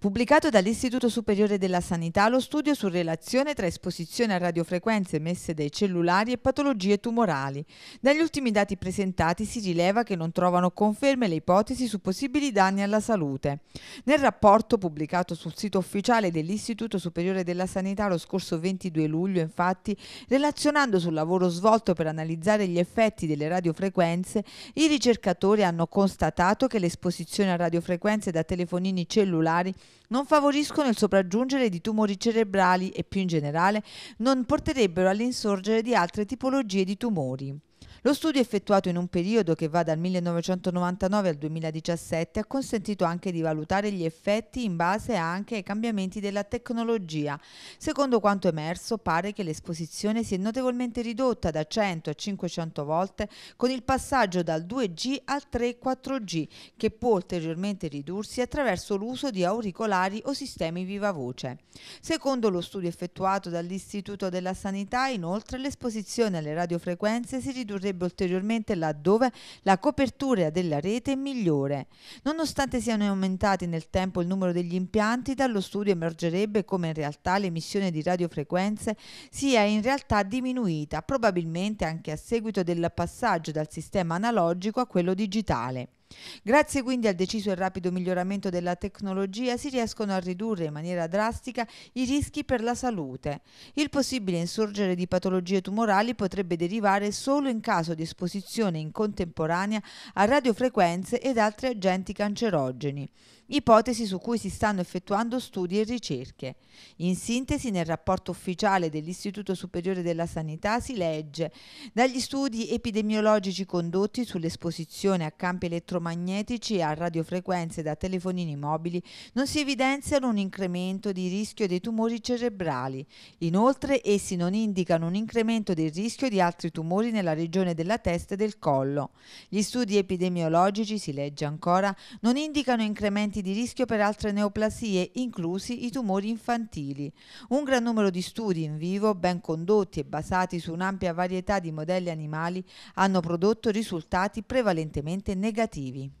Pubblicato dall'Istituto Superiore della Sanità lo studio su relazione tra esposizione a radiofrequenze emesse dai cellulari e patologie tumorali. Dagli ultimi dati presentati si rileva che non trovano conferme le ipotesi su possibili danni alla salute. Nel rapporto pubblicato sul sito ufficiale dell'Istituto Superiore della Sanità lo scorso 22 luglio, infatti, relazionando sul lavoro svolto per analizzare gli effetti delle radiofrequenze, i ricercatori hanno constatato che l'esposizione a radiofrequenze da telefonini cellulari non favoriscono il sopraggiungere di tumori cerebrali e più in generale non porterebbero all'insorgere di altre tipologie di tumori. Lo studio effettuato in un periodo che va dal 1999 al 2017 ha consentito anche di valutare gli effetti in base anche ai cambiamenti della tecnologia. Secondo quanto emerso, pare che l'esposizione si è notevolmente ridotta da 100 a 500 volte con il passaggio dal 2G al 3-4G, che può ulteriormente ridursi attraverso l'uso di auricolari o sistemi viva voce. Secondo lo studio effettuato dall'Istituto della Sanità, inoltre l'esposizione alle radiofrequenze si ridurrebbe potrebbe ulteriormente laddove la copertura della rete è migliore. Nonostante siano aumentati nel tempo il numero degli impianti, dallo studio emergerebbe come in realtà l'emissione di radiofrequenze sia in realtà diminuita, probabilmente anche a seguito del passaggio dal sistema analogico a quello digitale. Grazie quindi al deciso e rapido miglioramento della tecnologia si riescono a ridurre in maniera drastica i rischi per la salute. Il possibile insorgere di patologie tumorali potrebbe derivare solo in caso di esposizione in contemporanea a radiofrequenze ed altri agenti cancerogeni ipotesi su cui si stanno effettuando studi e ricerche. In sintesi, nel rapporto ufficiale dell'Istituto Superiore della Sanità si legge dagli studi epidemiologici condotti sull'esposizione a campi elettronici elettromagnetici a radiofrequenze da telefonini mobili non si evidenziano un incremento di rischio dei tumori cerebrali. Inoltre essi non indicano un incremento del rischio di altri tumori nella regione della testa e del collo. Gli studi epidemiologici, si legge ancora, non indicano incrementi di rischio per altre neoplasie, inclusi i tumori infantili. Un gran numero di studi in vivo, ben condotti e basati su un'ampia varietà di modelli animali, hanno prodotto risultati prevalentemente negativi. Vivi.